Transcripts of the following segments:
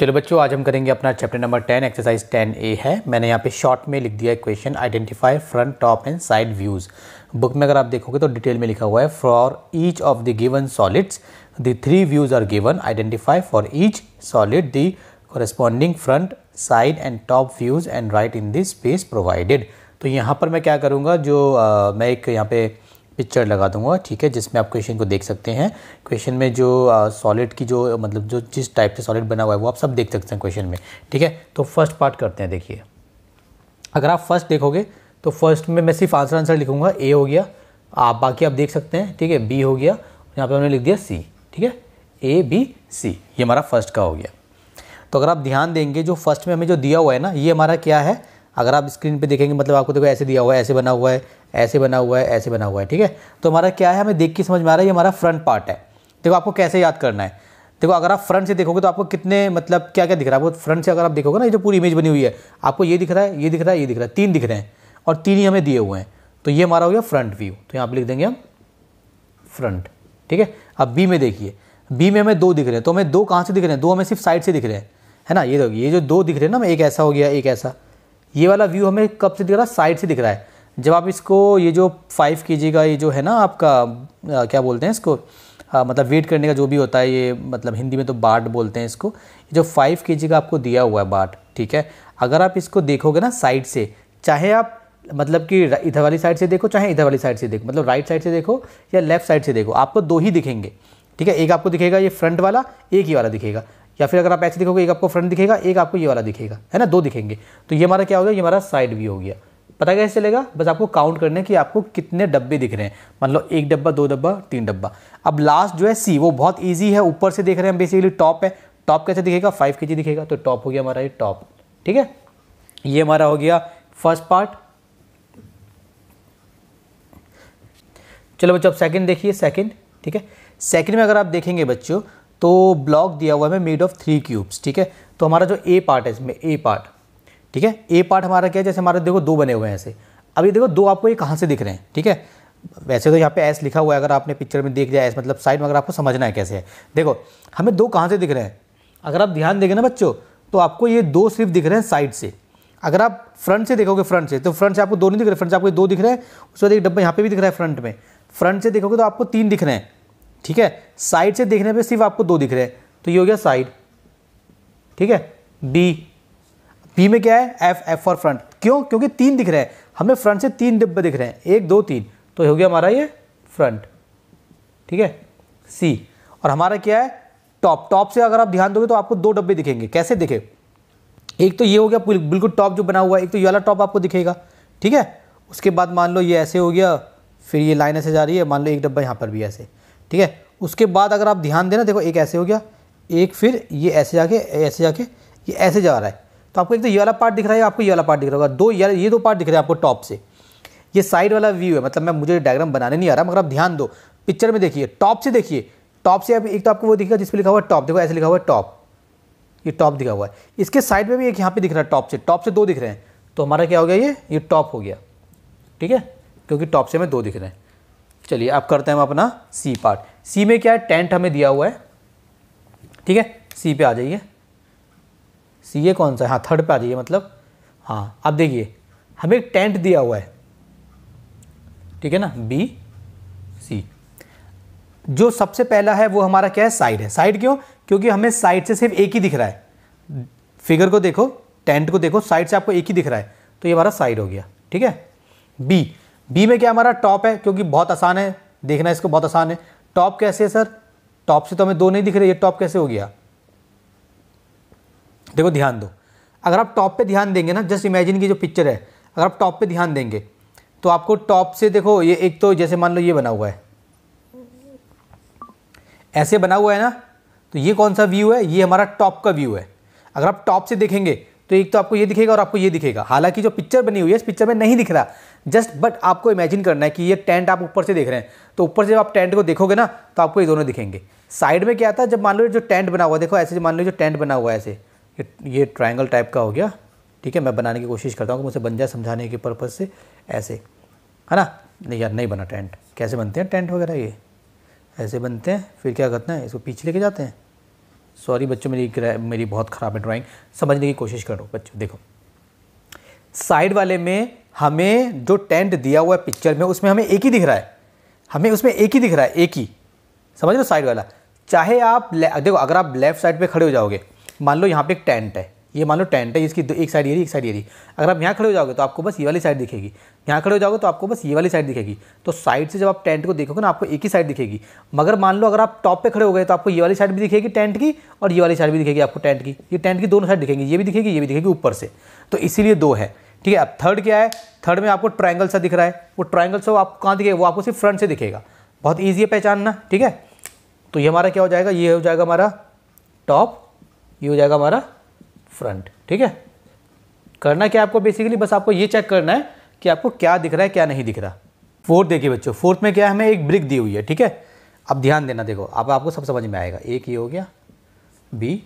चलो बच्चों आज हम करेंगे अपना chapter number ten exercise ten A है मैंने यहाँ पे शॉर्ट में लिख दिया question identify front top and side views book में अगर आप देखोगे तो डिटेल में लिखा हुआ है for each of the given solids the three views are given identify for each solid the corresponding front side and top views and write in this space provided तो यहाँ पर मैं क्या करूँगा जो आ, मैं एक यहाँ पे पिक्चर लगा दूंगा ठीक है जिसमें आप क्वेश्चन को देख सकते हैं क्वेश्चन में जो सॉलिड की जो मतलब जो जिस टाइप से सॉलिड बना हुआ है वो आप सब देख सकते हैं क्वेश्चन में ठीक है तो फर्स्ट पार्ट करते हैं देखिए अगर आप फर्स्ट देखोगे तो फर्स्ट में मैं सिर्फ आंसर आंसर लिखूंगा ए हो गया आप बाकी आप देख सकते हैं ठीक है बी हो गया यहाँ पर हमने लिख दिया सी ठीक है ए बी सी ये हमारा फर्स्ट का हो गया तो अगर आप ध्यान देंगे जो फर्स्ट में हमें जो दिया हुआ है ना ये हमारा क्या है अगर आप स्क्रीन पे देखेंगे मतलब आपको देखो ऐसे दिया हुआ है ऐसे बना हुआ है ऐसे बना हुआ है ऐसे बना हुआ है ठीक है तो हमारा क्या है हमें देख के समझ में आ रहा है ये हमारा फ्रंट पार्ट है देखो आपको कैसे याद करना है देखो अगर आप फ्रंट से देखोगे तो आपको कितने मतलब क्या क्या दिख रहा है आपको फ्रंट से अगर आप देखोगे ना ये जो पूरी इमेज बनी हुई है आपको ये दिख रहा है ये दिख रहा है ये दिख रहा है तीन दिख रहे हैं और तीन ही हमें दिए हुए हैं तो ये हमारा हो गया फ्रंट व्यू तो यहाँ पर लिख देंगे हम फ्रंट ठीक है अब बी में देखिए बी में हमें दो दिख रहे हैं तो हमें दो कहाँ से दिख रहे हैं दो हमें सिर्फ साइड से दिख रहे हैं है ना ये देखिए तो, ये जो दो दिख रहे हैं ना एक ऐसा हो गया एक ऐसा ये वाला व्यू हमें कब से दिख रहा है साइड से दिख रहा है जब आप इसको ये जो फाइव के का ये जो है ना आपका आ, क्या बोलते हैं इसको आ, मतलब वेट करने का जो भी होता है ये मतलब हिंदी में तो बाट बोलते हैं इसको जो फाइव के का आपको दिया हुआ है बाट ठीक है अगर आप इसको देखोगे ना साइड से चाहे आप मतलब कि इधर वाली साइड से देखो चाहे इधर वाली साइड से देखो मतलब राइट साइड से देखो या लेफ्ट साइड से देखो आपको दो ही दिखेंगे ठीक है एक आपको दिखेगा ये फ्रंट वाला एक ही वाला दिखेगा या फिर अगर आप ऐसे देखोगे एक आपको फ्रंट दिखेगा एक आपको ये वाला दिखेगा है ना दो दिखेंगे तो ये हमारा क्या हो गया ये हमारा साइड व्यू हो गया पता कैसे चलेगा बस आपको काउंट करने कि आपको कितने डब्बे दिख रहे हैं मान लो एक डब्बा दो डब्बा तीन डब्बा अब लास्ट जो है सी वो बहुत ईजी है ऊपर से देख रहे हैं हम बेसिकली टॉप है टॉप कैसे दिखेगा फाइव के जी दिखेगा तो टॉप हो गया हमारा ये टॉप ठीक है ये हमारा हो गया फर्स्ट पार्ट चलो बच्चों अब सेकंड देखिए सेकंड ठीक है सेकंड में अगर आप देखेंगे बच्चों तो ब्लॉक दिया हुआ है मेड ऑफ थ्री क्यूब्स ठीक है तो हमारा जो ए पार्ट है इसमें ए पार्ट ठीक है ए पार्ट हमारा क्या है जैसे हमारे देखो दो बने हुए हैं ऐसे अब ये देखो दो आपको ये कहाँ से दिख रहे हैं ठीक है वैसे तो यहाँ पे एस लिखा हुआ है अगर आपने पिक्चर में देख लिया एस मतलब साइड में अगर आपको समझना है कैसे है देखो हमें दो कहाँ से दिख रहे हैं अगर आप ध्यान देंगे ना बच्चों तो आपको ये दो सिर्फ दिख रहे हैं साइड से अगर आप फ्रंट से देखोगे फ्रंट से तो फ्रंट से आपको दो नहीं दिख रहे फ्रंट से आपको दो दिख रहे हैं उसके बाद एक डब्बा यहाँ पे भी दिख रहा है फ्रंट में फ्रंट से देखोगे तो आपको तीन दिख रहे हैं ठीक है साइड से देखने पे सिर्फ आपको दो दिख रहे हैं तो ये हो गया साइड ठीक है बी बी में क्या है एफ एफ फॉर फ्रंट क्यों क्योंकि तीन दिख रहे हैं हमें फ्रंट से तीन डिब्बे दिख रहे हैं एक दो तीन तो हो गया हमारा ये फ्रंट ठीक है सी और हमारा क्या है टॉप टॉप से अगर आप ध्यान दोगे तो आपको दो डब्बे दिखेंगे कैसे दिखे एक तो ये हो गया बिल्कुल टॉप जो बना हुआ है एक तो ये वाला टॉप आपको दिखेगा ठीक है उसके बाद मान लो ये ऐसे हो गया फिर ये लाइन ऐसे जा रही है मान लो एक डब्बा यहाँ पर भी ऐसे ठीक है उसके बाद अगर आप ध्यान देना देखो एक ऐसे हो गया एक फिर ये ऐसे जाके ऐसे जाके ये ऐसे जा रहा है तो आपको एक तो ये वाला पार्ट दिख रहा है आपको ये वाला पार्ट दिख रहा होगा दो ये ये दो पार्ट दिख रहे हैं आपको टॉप से ये साइड वाला व्यू है मतलब मैं मुझे डायग्राम बनाने नहीं आ रहा मगर आप ध्यान दो पिक्चर में देखिए टॉप से देखिए टॉप से आप एक तो आपको वो दिखेगा जिसमें लिखा हुआ है टॉप देखो ऐसे लिखा हुआ है टॉप ये टॉप दिखा हुआ है इसके साइड में भी एक यहाँ पे दिख रहा है टॉप से टॉप से दो दिख रहे हैं तो हमारा क्या हो गया ये ये टॉप हो गया ठीक है क्योंकि टॉप से हमें दो दिख रहे हैं चलिए अब करते हैं हम अपना सी पार्ट सी में क्या है टेंट हमें दिया हुआ है ठीक है सी पे आ जाइए सी ये कौन सा है हाँ थर्ड पे आ जाइए मतलब हाँ अब देखिए हमें एक टेंट दिया हुआ है ठीक है ना बी सी जो सबसे पहला है वो हमारा क्या है साइड है साइड क्यों क्योंकि हमें साइड से सिर्फ एक ही दिख रहा है फिगर को देखो टेंट को देखो साइड से आपको एक ही दिख रहा है तो ये हमारा साइड हो गया ठीक है बी बी में क्या हमारा टॉप है क्योंकि बहुत आसान है देखना इसको बहुत आसान है टॉप कैसे है सर टॉप से तो हमें दो नहीं दिख रहे ये टॉप कैसे हो गया देखो ध्यान दो अगर आप टॉप पे ध्यान देंगे ना जस्ट इमेजिन की जो पिक्चर है अगर आप टॉप पे ध्यान देंगे तो आपको टॉप से देखो ये एक तो जैसे मान लो ये बना हुआ है ऐसे बना हुआ है ना तो ये कौन सा व्यू है ये हमारा टॉप का व्यू है अगर आप टॉप से देखेंगे तो एक तो आपको ये दिखेगा और आपको ये दिखेगा हालांकि जो पिक्चर बनी हुई है इस पिक्चर में नहीं दिख रहा जस्ट बट आपको इमेजिन करना है कि ये टेंट आप ऊपर से देख रहे हैं तो ऊपर से जब आप टेंट को देखोगे ना तो आपको ये दोनों दिखेंगे साइड में क्या था जब मान लो जो टेंट बना हुआ देखो ऐसे मान लो जो टेंट बना हुआ है ऐसे ये, ये ट्राइंगल टाइप का हो गया ठीक है मैं बनाने की कोशिश करता हूँ कि मुझे बन जाए समझाने के पर्पज़ से ऐसे है ना नहीं यार नहीं बना टेंट कैसे बनते हैं टेंट वगैरह ये ऐसे बनते हैं फिर क्या करते हैं इसको पीछे लेके जाते हैं सॉरी बच्चों मेरी मेरी बहुत ख़राब है ड्राइंग समझने की कोशिश करो बच्चों देखो साइड वाले में हमें जो टेंट दिया हुआ है पिक्चर में उसमें हमें एक ही दिख रहा है हमें उसमें एक ही दिख रहा है एक ही समझ लो साइड वाला चाहे आप देखो अगर आप लेफ्ट साइड पे खड़े हो जाओगे मान लो यहाँ पे एक टेंट है ये मान लो टेंट है इसकी एक साइड ये रही एक साइड ये रही अगर आप यहाँ खड़े हो जाओगे तो आपको बस ये वाली साइड दिखेगी यहाँ खड़े हो जाओगे तो आपको बस ये वाली साइड दिखेगी तो साइड से जब आप टेंट को देखोगे ना आपको एक ही साइड दिखेगी मगर मान लो अगर आप टॉप पे खड़े हो गए तो आपको ये वाली साइड भी दिखेगी टेंट की और ये वाली साइड भी दिखेगी आपको टेंट की ये टेंट की दोनों साइड दिखेंगी ये भी दिखेगी ये भी दिखेगी ऊपर से तो इसीलिए दो है ठीक है अब थर्ड क्या है थर्ड में आपको ट्राइंगल सा दिख रहा है वो ट्राइंगल सा आप कहाँ दिखेगा वो आपको सिर्फ फ्रंट से दिखेगा बहुत ईजी है पहचानना ठीक है तो ये हमारा क्या हो जाएगा ये हो जाएगा हमारा टॉप ये हो जाएगा हमारा फ्रंट ठीक है करना क्या आपको बेसिकली बस आपको ये चेक करना है कि आपको क्या दिख रहा है क्या नहीं दिख रहा फोर्थ देखिए बच्चों फोर्थ में क्या है हमें एक ब्रिक दी हुई है ठीक है अब ध्यान देना देखो अब आपको सब समझ में आएगा एक ये हो गया बी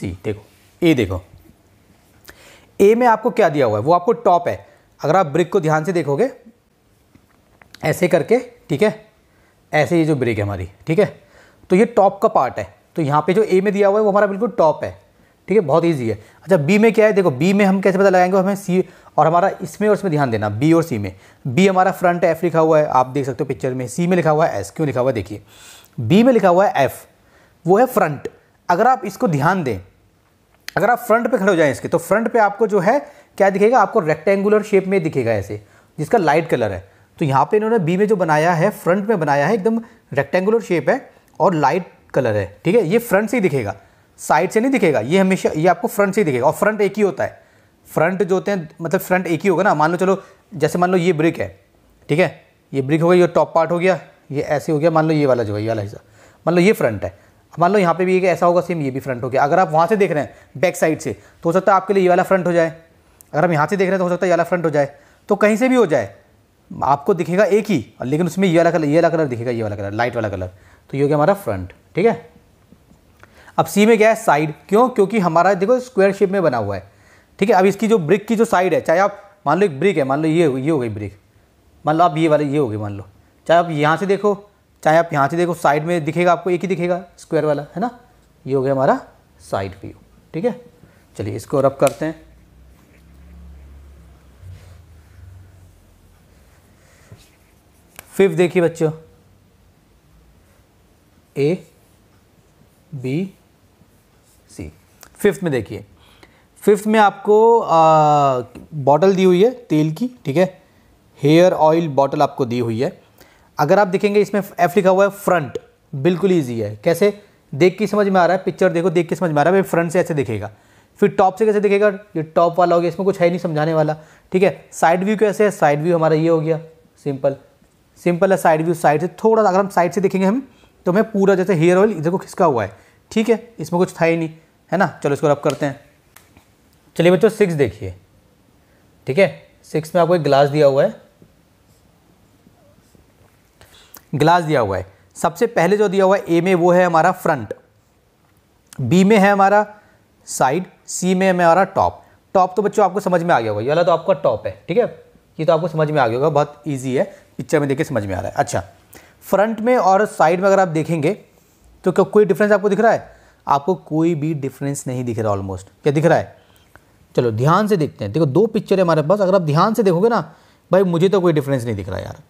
सी देखो ए देखो ए में आपको क्या दिया हुआ है वो आपको टॉप है अगर आप ब्रिक को ध्यान से देखोगे ऐसे करके ठीक है ऐसे ये जो ब्रिक है हमारी ठीक है तो ये टॉप का पार्ट है तो यहाँ पे जो ए में दिया हुआ है वो हमारा बिल्कुल टॉप है ठीक है बहुत ईजी है अच्छा बी में क्या है देखो बी में हम कैसे पता लगाएंगे हमें सी और हमारा इसमें और इसमें ध्यान देना बी और सी में बी हमारा फ्रंट एफ लिखा हुआ है आप देख सकते हो पिक्चर में सी में लिखा हुआ है एस क्यों लिखा हुआ है देखिए बी में लिखा हुआ है एफ वो है फ्रंट अगर आप इसको ध्यान दें अगर आप फ्रंट पे खड़े हो जाएं इसके तो फ्रंट पे आपको जो है क्या दिखेगा आपको रेक्टेंगुलर शेप में दिखेगा ऐसे जिसका लाइट कलर है तो यहाँ पे इन्होंने बी में जो बनाया है फ्रंट में बनाया है एकदम रेक्टेंगुलर शेप है और लाइट कलर है ठीक है ये फ्रंट से ही दिखेगा साइड से नहीं दिखेगा ये हमेशा ये आपको फ्रंट से ही दिखेगा और फ्रंट एक ही होता है फ्रंट जो होते हैं मतलब फ्रंट एक ही होगा ना मान लो चलो जैसे मान लो ये ब्रिक है ठीक है ये ब्रिक हो गया ये टॉप पार्ट हो गया ये ऐसे हो गया मान लो ये वाला जो है ये वाला हिस्सा मान लो ये फ्रंट है मान लो यहाँ पे भी एक ऐसा होगा सेम ये भी फ्रंट हो गया अगर आप वहाँ से देख रहे हैं बैक साइड से तो हो सकता है आपके लिए ये वाला फ्रंट हो जाए अगर हम यहाँ से देख रहे हैं तो हो सकता है ये वाला फ्रंट हो जाए तो कहीं से भी हो जाए आपको दिखेगा एक ही लेकिन उसमें ये वाला कलर ये वाला कलर दिखेगा ये वाला कलर लाइट वाला कलर तो ये हो गया हमारा फ्रंट ठीक है अब सी में क्या है साइड क्यों क्योंकि हमारा देखो स्क्वायर शेप में बना हुआ है ठीक है अब इसकी जो ब्रिक की जो साइड है चाहे आप मान लो एक ब्रिक है मान लो ये ये हो गई ब्रिक मान लो आप ये वाले ये हो गई मान लो चाहे आप यहाँ से देखो चाहे आप यहाँ से देखो साइड में दिखेगा आपको एक ही दिखेगा स्क्वायर वाला है ना ये हो गया हमारा साइड व्यू ठीक है चलिए इसको रब करते हैं फिफ्थ देखिए बच्चों ए बी सी फिफ्थ में देखिए फिफ्थ में आपको बॉटल दी हुई है तेल की ठीक है हेयर ऑयल बॉटल आपको दी हुई है अगर आप देखेंगे इसमें एफ लिखा हुआ है फ्रंट बिल्कुल ईजी है कैसे देख के समझ में आ रहा है पिक्चर देखो देख के समझ में आ रहा है फ्रंट से ऐसे दिखेगा फिर टॉप से कैसे दिखेगा ये टॉप वाला हो गया इसमें कुछ है नहीं समझाने वाला ठीक है साइड व्यू कैसे है साइड व्यू हमारा ये हो गया सिंपल सिंपल है साइड व्यू साइड से थोड़ा सा अगर हम साइड से देखेंगे हम तो हमें पूरा जैसे हेयर ऑयल इधर को खिसका हुआ है ठीक है इसमें कुछ था ही नहीं है ना चलो इसको रब करते हैं चलिए बच्चों सिक्स देखिए ठीक है सिक्स में आपको एक ग्लास दिया हुआ है ग्लास दिया हुआ है सबसे पहले जो दिया हुआ है ए में वो है हमारा फ्रंट बी में है हमारा साइड सी में हमारा टॉप टॉप तो बच्चों आपको समझ में आ गया होगा ये वाला तो आपका टॉप है ठीक है ये तो आपको समझ में आ गया होगा बहुत ईजी है पिक्चर में देखिए समझ में आ रहा है अच्छा फ्रंट में और साइड में अगर आप देखेंगे तो क्या कोई डिफरेंस आपको दिख रहा है आपको कोई भी डिफरेंस नहीं दिख रहा ऑलमोस्ट क्या दिख रहा है चलो ध्यान से देखते हैं देखो दो पिक्चर है हमारे पास अगर आप ध्यान से देखोगे ना भाई मुझे तो कोई डिफरेंस नहीं दिख रहा यार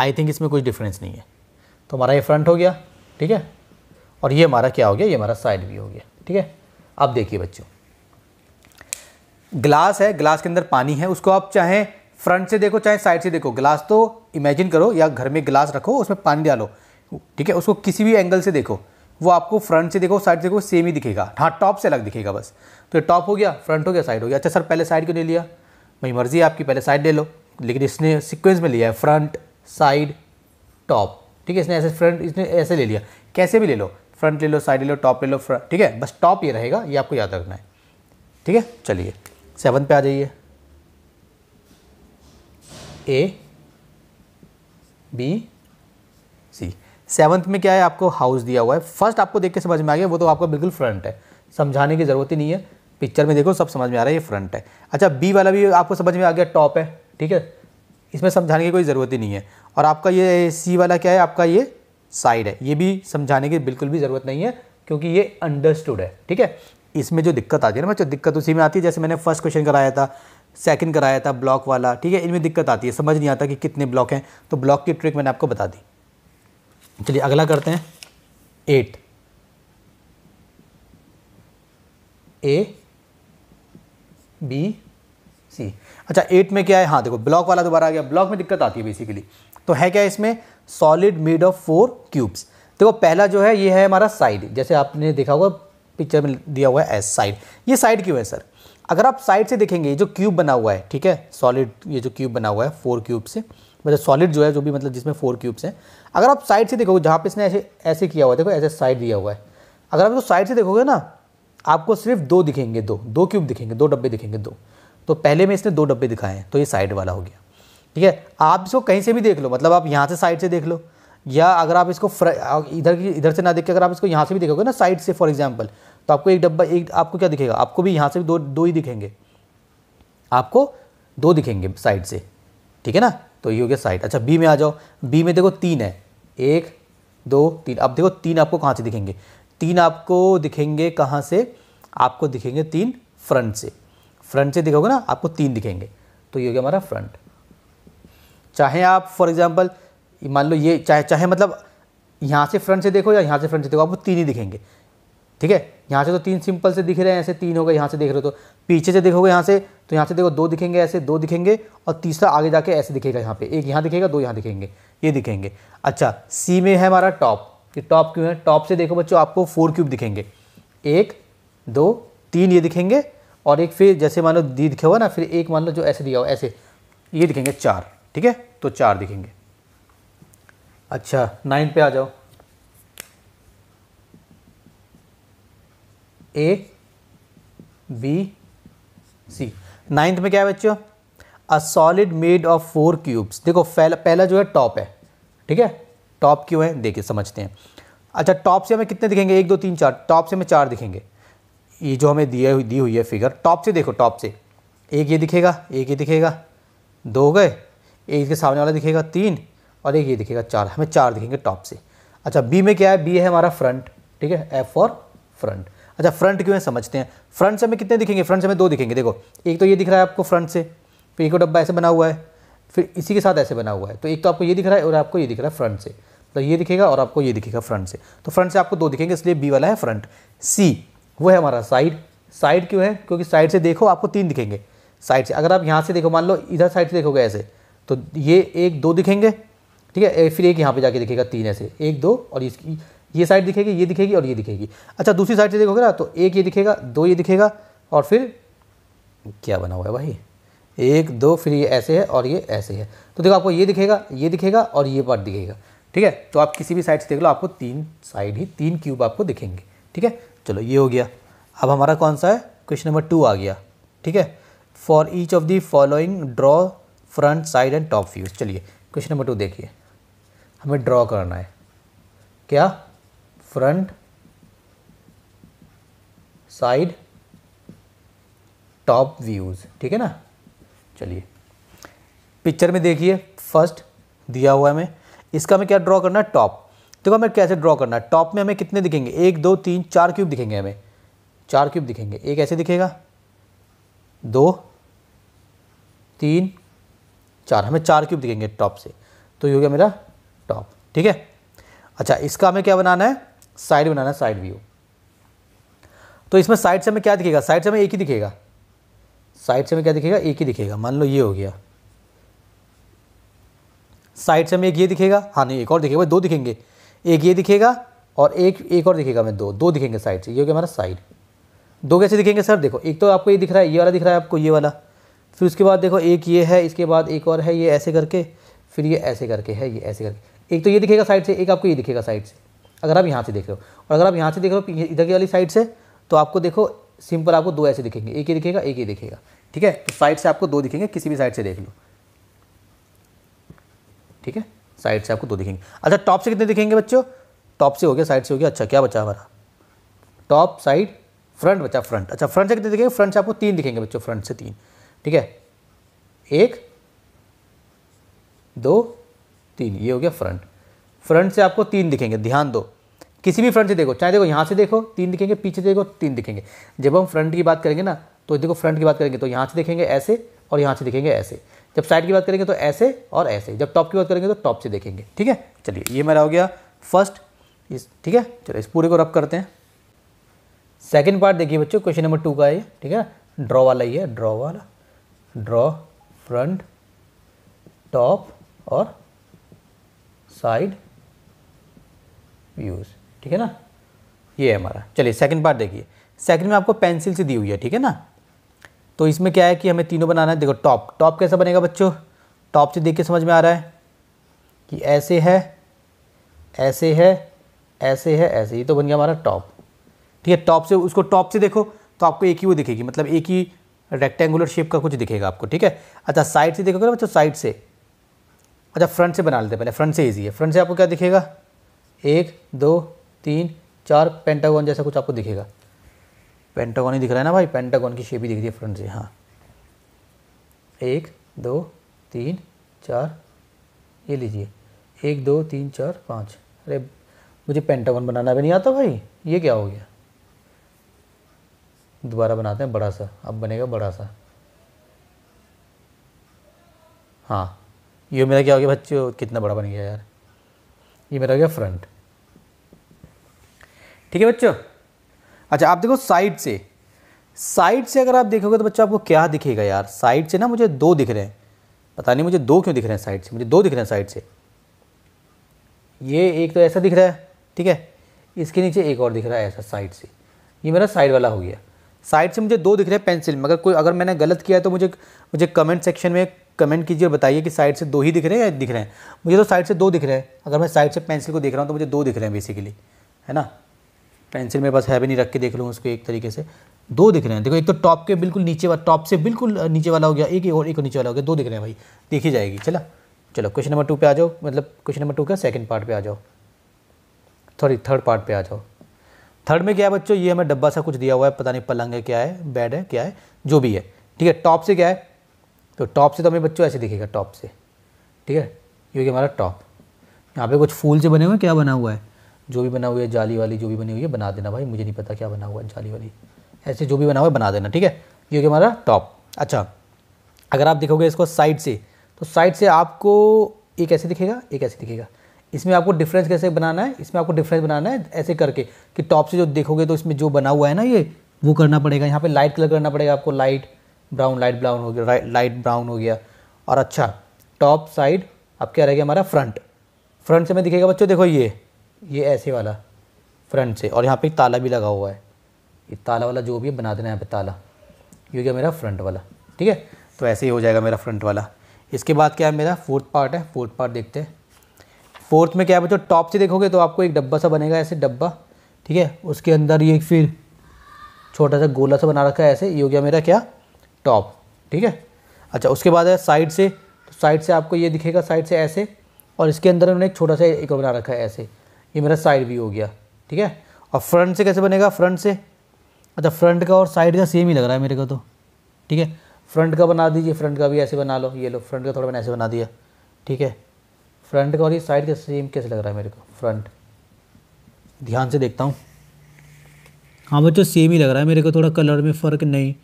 आई थिंक इसमें कुछ डिफरेंस नहीं है तो हमारा ये फ्रंट हो गया ठीक है और ये हमारा क्या हो गया ये हमारा साइड व्यू हो गया ठीक है अब देखिए बच्चों ग्लास है ग्लास के अंदर पानी है उसको आप चाहे फ्रंट से देखो चाहे साइड से देखो ग्लास तो इमेजिन करो या घर में ग्लास रखो उसमें पानी डालो ठीक है उसको किसी भी एंगल से देखो वो आपको फ्रंट से देखो साइड से देखो सेम ही दिखेगा हाँ टॉप से अलग दिखेगा बस तो ये टॉप हो गया फ्रंट हो गया साइड हो गया अच्छा सर पहले साइड क्यों ले लिया मेरी मर्ज़ी है आपकी पहले साइड ले लो लेकिन इसने सिक्वेंस में लिया है फ्रंट साइड टॉप ठीक है इसने ऐसे फ्रंट इसने ऐसे ले लिया कैसे भी ले लो फ्रंट ले लो साइड ले लो टॉप ले लो फ्रंट ठीक है बस टॉप ये रहेगा ये आपको याद रखना है ठीक है चलिए सेवन पे आ जाइए ए बी सी सेवन्थ में क्या है आपको हाउस दिया हुआ है फर्स्ट आपको देख के समझ में आ गया वो तो आपका बिल्कुल फ्रंट है समझाने की ज़रूरत ही नहीं है पिक्चर में देखो सब समझ में आ रहा है ये फ्रंट है अच्छा बी वाला भी आपको समझ में आ गया टॉप है ठीक है इसमें समझाने की कोई ज़रूरत ही नहीं है और आपका ये सी वाला क्या है आपका ये साइड है ये भी समझाने की बिल्कुल भी ज़रूरत नहीं है क्योंकि ये अंडरस्टूड है ठीक है इसमें जो दिक्कत आती है ना बच्चों दिक्कत उसी में आती है जैसे मैंने फर्स्ट क्वेश्चन कराया था सेकंड कराया था ब्लॉक वाला ठीक है इनमें दिक्कत आती है समझ नहीं आता कि कितने ब्लॉक हैं तो ब्लॉक की ट्रिक मैंने आपको बता दी चलिए अगला करते हैं एट ए बी सी अच्छा एट में क्या है हाँ देखो ब्लॉक वाला दोबारा आ गया ब्लॉक में दिक्कत आती है बेसिकली तो है क्या इसमें solid made of four cubes देखो पहला जो है ये है हमारा साइड जैसे आपने देखा होगा पिक्चर में दिया हुआ है एस साइड ये साइड क्यों है सर अगर आप साइड से देखेंगे जो क्यूब बना हुआ है ठीक है सॉलिड ये जो क्यूब बना हुआ है फोर क्यूब से मतलब सॉलिड जो है जो भी मतलब जिसमें फोर क्यूब्स हैं अगर आप साइड से देखोगे जहाँ पे इसने ऐसे ऐसे किया हुआ है देखो ऐसे साइड दिया हुआ है अगर आप इसको तो साइड से देखोगे ना आपको सिर्फ दो दिखेंगे दो दो क्यूब दिखेंगे दो डब्बे दिखेंगे दो तो पहले में इसने दो डब्बे दिखाए हैं तो ये साइड वाला हो गया ठीक है आप इसको कहीं से भी देख लो मतलब आप यहाँ से साइड से देख लो या अगर आप इसको इधर की इधर से ना देख के अगर आप इसको यहाँ से भी देखोगे ना साइड से फॉर एग्जाम्पल तो आपको एक डब्बा एक आपको क्या दिखेगा आपको भी यहाँ से भी दो दो ही दिखेंगे आपको दो दिखेंगे साइड से ठीक है ना तो ये हो गया साइड अच्छा बी में आ जाओ बी में देखो तीन है एक दो तीन अब देखो तीन आपको कहाँ से दिखेंगे तीन आपको दिखेंगे कहाँ से आपको दिखेंगे तीन फ्रंट से फ्रंट से दिखोगे ना आपको तीन दिखेंगे तो ये हो गया हमारा फ्रंट चाहे आप फॉर एग्जाम्पल मान लो ये चाहे चाहे मतलब यहाँ से फ्रंट से देखो या यहाँ से फ्रंट से देखो आपको तीन ही दिखेंगे ठीक है यहाँ से तो तीन सिंपल से दिख रहे हैं ऐसे तीन हो गए यहाँ से देख रहे हो तो पीछे से देखोगे यहाँ से तो यहाँ से देखो दो दिखेंगे ऐसे दो दिखेंगे और तीसरा आगे जाके ऐसे दिखेगा यहाँ पे एक यहाँ दिखेगा दो यहाँ दिखेंगे ये दिखेंगे अच्छा सी में है हमारा टॉप ये टॉप क्यों है टॉप से देखो बच्चों आपको फोर क्यूब दिखेंगे एक दो तीन ये दिखेंगे और एक फिर जैसे मान लो दी दिखे हुआ ना फिर एक मान लो जो ऐसे दिया हो ऐसे ये दिखेंगे चार ठीक है तो चार दिखेंगे अच्छा नाइन पे आ जाओ ए बी सी नाइन्थ में क्या है बच्चों a solid made of four cubes देखो पहला जो है टॉप है ठीक है टॉप क्यों है देखिए समझते हैं अच्छा टॉप से हमें कितने दिखेंगे एक दो तीन चार टॉप से हमें चार दिखेंगे ये जो हमें दिए दी हुई है फिगर टॉप से देखो टॉप से एक ये दिखेगा एक ये दिखेगा दो गए एक के सामने वाला दिखेगा तीन और एक ये दिखेगा चार हमें चार दिखेंगे टॉप से अच्छा बी में क्या है बी है हमारा फ्रंट ठीक है एफ फॉर फ्रंट अच्छा फ्रंट क्यों है समझते हैं फ्रंट से हमें कितने दिखेंगे फ्रंट से हमें दो दिखेंगे देखो एक तो ये दिख रहा है आपको फ्रंट से फिर एक डब्बा ऐसे बना हुआ है फिर इसी के साथ ऐसे बना हुआ है तो एक तो आपको ये दिख रहा है और आपको ये दिख रहा है फ्रंट से तो ये दिखेगा और आपको ये दिखेगा फ्रंट से तो फ्रंट से आपको दो दिखेंगे इसलिए बी वाला है फ्रंट सी वो है हमारा साइड साइड क्यों है क्योंकि साइड से देखो आपको तीन दिखेंगे साइड से अगर आप यहाँ से देखो मान लो इधर साइड से देखोगे ऐसे तो ये एक दो दिखेंगे ठीक है फिर एक यहाँ पे जाके दिखेगा तीन ऐसे एक दो और इसकी ये साइड दिखेगी ये दिखेगी और ये दिखेगी अच्छा दूसरी साइड से देखोगे ना तो एक ये दिखेगा दो ये दिखेगा और फिर क्या बना हुआ है भाई एक दो फिर ये ऐसे है और ये ऐसे है तो देखो आपको ये दिखेगा ये दिखेगा और ये पार्ट दिखेगा ठीक है तो आप किसी भी साइड से देख लो आपको तीन साइड ही तीन क्यूब आपको दिखेंगे ठीक है चलो ये हो गया अब हमारा कौन सा है क्वेश्चन नंबर टू आ गया ठीक है for each of the following draw front side and top views चलिए क्वेश्चन नंबर टू देखिए हमें ड्रॉ करना है क्या फ्रंट साइड टॉप व्यूज़ ठीक है ना चलिए पिक्चर में देखिए फर्स्ट दिया हुआ है हमें इसका हमें क्या ड्रॉ करना है टॉप देखो हमें कैसे ड्रॉ करना है टॉप में हमें कितने दिखेंगे एक दो तीन चार क्यूब दिखेंगे हमें चार क्यूब दिखेंगे एक ऐसे दिखेगा दो तीन चार हमें चार क्यूब दिखेंगे टॉप से तो ये हो गया मेरा टॉप ठीक है अच्छा इसका हमें क्या बनाना है साइड बनाना है साइड व्यू तो इसमें साइड से हमें क्या दिखेगा साइड से हमें एक ही दिखेगा साइड से हमें क्या दिखेगा एक ही दिखेगा मान लो ये हो गया साइड से हमें एक ये दिखेगा हाँ नहीं एक और दिखेगा दो दिखेंगे एक ये दिखेगा और एक एक और दिखेगा मैं दो दो दिखेंगे साइड से ये हो गया हमारा साइड दो कैसे दिखेंगे सर देखो एक तो आपको ये दिख रहा है ये वाला दिख रहा है आपको ये वाला फिर उसके बाद देखो एक ये है इसके बाद एक और है ये ऐसे करके फिर ये ऐसे करके है ये ऐसे करके एक तो ये दिखेगा साइड से एक आपको ये दिखेगा साइड से अगर आप यहाँ से देख रहे हो और अगर आप यहाँ से देख रहे हो इधर की वाली साइड से तो आपको देखो सिंपल आपको दो ऐसे दिखेंगे एक ही दिखेगा एक ही दिखेगा ठीक है तो साइड से आपको दो दिखेंगे किसी भी साइड से देख लो ठीक है साइड से आपको दो दिखेंगे अच्छा टॉप से कितने दिखेंगे बच्चों टॉप से हो गया साइड से हो गया अच्छा क्या बचा हमारा टॉप साइड फ्रंट बचा फ्रंट अच्छा फ्रंट से कितने दिखेंगे फ्रंट से आपको तीन दिखेंगे बच्चों फ्रंट से तीन ठीक है एक दो तीन ये हो गया फ्रंट फ्रंट से आपको तीन दिखेंगे ध्यान दो किसी भी फ्रंट से देखो चाहे देखो यहाँ से देखो तीन दिखेंगे पीछे देखो तीन दिखेंगे जब हम फ्रंट की बात करेंगे ना तो देखो फ्रंट की बात करेंगे तो यहाँ से देखेंगे ऐसे और यहाँ से दिखेंगे ऐसे जब साइड की बात करेंगे तो ऐसे और ऐसे जब टॉप की बात करेंगे तो टॉप से देखेंगे ठीक है चलिए ये मेरा हो गया फर्स्ट इस ठीक है चलो इस पूरे को रब करते हैं सेकेंड पार्ट देखिए बच्चों क्वेश्चन नंबर टू का ये ठीक है ड्रॉ वाला ही है ड्रॉ वाला ड्रॉ फ्रंट टॉप और साइड व्यूज़ ठीक है ना ये है हमारा चलिए सेकंड पार्ट देखिए सेकंड में आपको पेंसिल से दी हुई है ठीक है ना तो इसमें क्या है कि हमें तीनों बनाना है देखो टॉप टॉप कैसा बनेगा बच्चों टॉप से देख के समझ में आ रहा है कि ऐसे है ऐसे है ऐसे है ऐसे ये तो बन गया हमारा टॉप ठीक है टॉप से उसको टॉप से देखो तो आपको एक ही वो दिखेगी मतलब एक ही रेक्टेंगुलर शेप का कुछ दिखेगा आपको ठीक है अच्छा साइड से देखोगे ना बच्चों साइड से अच्छा फ्रंट से बना लेते पहले फ्रंट से ईजी है फ्रंट से आपको क्या दिखेगा एक दो तीन चार पेंटागॉन जैसा कुछ आपको दिखेगा पेंटागॉन ही दिख रहा है ना भाई पेंटागॉन की शेप ही दिख रही है फ्रंट से हाँ एक दो तीन चार ये लीजिए एक दो तीन चार पाँच अरे मुझे पेंटागॉन बनाना भी नहीं आता भाई ये क्या हो गया दोबारा बनाते हैं बड़ा सा अब बनेगा बड़ा सा हाँ ये मेरा क्या हो गया बच्चों कितना बड़ा बन गया यार ये मेरा हो गया फ्रंट ठीक है बच्चों अच्छा आप देखो साइड से साइड से अगर आप देखोगे तो बच्चों आपको क्या दिखेगा यार साइड से ना मुझे दो दिख रहे हैं पता नहीं मुझे दो क्यों दिख रहे हैं साइड से मुझे दो दिख रहे हैं साइड से ये एक तो ऐसा दिख रहा है ठीक है इसके नीचे एक और दिख रहा है ऐसा साइड से ये मेरा साइड वाला हो गया साइड से मुझे दो दिख रहे हैं पेंसिल मगर कोई अगर मैंने गलत किया है तो मुझे मुझे कमेंट सेक्शन में कमेंट कीजिए और बताइए कि साइड से दो ही दिख रहे हैं या दिख रहे हैं मुझे तो साइड से दो दिख रहे हैं अगर मैं साइड से पेंसिल को देख रहा हूँ तो मुझे दो दिख रहे हैं बेसिकली है ना पेंसिल मेरे पास है भी नहीं रख के देख लूँ उसको एक तरीके से दो दिख रहे हैं देखो एक तो टॉप के बिल्कुल नीचे वाला टॉप से बिल्कुल नीचे वाला हो गया एक और एक नीचे वाला हो गया दो दिख रहे हैं भाई देखी जाएगी चला चलो क्वेश्चन नंबर टू पे आ जाओ मतलब क्वेश्चन नंबर टू का सेकंड पार्ट पे आ जाओ सॉरी थर्ड पार्ट पे आ जाओ थर्ड में क्या है बच्चों ये हमें डब्बा सा कुछ दिया हुआ है पता नहीं पलंग है क्या है बेड है क्या है जो भी है ठीक है टॉप से क्या है तो टॉप से तो हमें बच्चों ऐसे दिखेगा टॉप से ठीक है ये हमारा टॉप यहाँ पे कुछ फूल से बने हुए क्या बना हुआ है जो भी बना हुआ है जाली वाली जो भी बनी हुई है बना देना भाई मुझे नहीं पता क्या बना हुआ है जाली वाली ऐसे जो भी बना हुआ है बना देना ठीक है ये हो गया हमारा टॉप अच्छा अगर आप देखोगे इसको साइड से तो साइड से आपको एक ऐसे दिखेगा एक ऐसे दिखेगा इसमें आपको डिफरेंस कैसे बनाना है इसमें आपको डिफरेंस बनाना है ऐसे करके कि टॉप से जो देखोगे तो इसमें जो बना हुआ है ना ये वो करना पड़ेगा यहाँ पे लाइट कलर करना पड़ेगा आपको लाइट ब्राउन लाइट ब्राउन हो गया लाइट ब्राउन हो गया और अच्छा टॉप साइड अब क्या रहेगा हमारा फ्रंट फ्रंट से मैं दिखेगा बच्चों देखो ये ये ऐसे वाला फ्रंट से और यहाँ पे ताला भी लगा हुआ है ये ताला वाला जो भी है बना देना यहाँ पे ताला ये गया मेरा फ्रंट वाला ठीक है तो ऐसे ही हो जाएगा मेरा फ्रंट वाला इसके बाद क्या है मेरा फोर्थ पार्ट है फोर्थ पार्ट देखते हैं फोर्थ में क्या है बच्चों टॉप से देखोगे तो आपको एक डब्बा सा बनेगा ऐसे डब्बा ठीक है उसके अंदर ये फिर छोटा सा गोला सा बना रखा है ऐसे ये हो गया मेरा क्या टॉप ठीक है अच्छा उसके बाद है साइड से तो साइड से आपको ये दिखेगा साइड से ऐसे और इसके अंदर उन्होंने एक छोटा सा एक बना रखा है ऐसे ये मेरा साइड व्यू हो गया ठीक है और फ्रंट से कैसे बनेगा फ्रंट से अच्छा फ्रंट का और साइड का सेम ही लग रहा है मेरे को तो ठीक है फ्रंट का बना दीजिए फ्रंट का भी ऐसे बना लो ये लो फ्रंट का थोड़ा मैंने ऐसे बना दिया ठीक है फ्रंट का और ये साइड का सेम कैसे लग रहा है मेरे को फ्रंट ध्यान से देखता हूँ हाँ बच्चों सेम ही लग रहा है मेरे को थोड़ा कलर में फ़र्क नहीं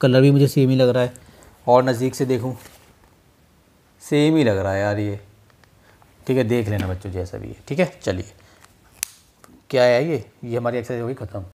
कलर भी मुझे सेम ही लग रहा है और नज़दीक से देखूँ सेम ही लग रहा है यार ये ठीक है देख लेना बच्चों जैसा भी है ठीक है चलिए क्या है ये ये हमारी एक्सरसाइज होगी ख़त्म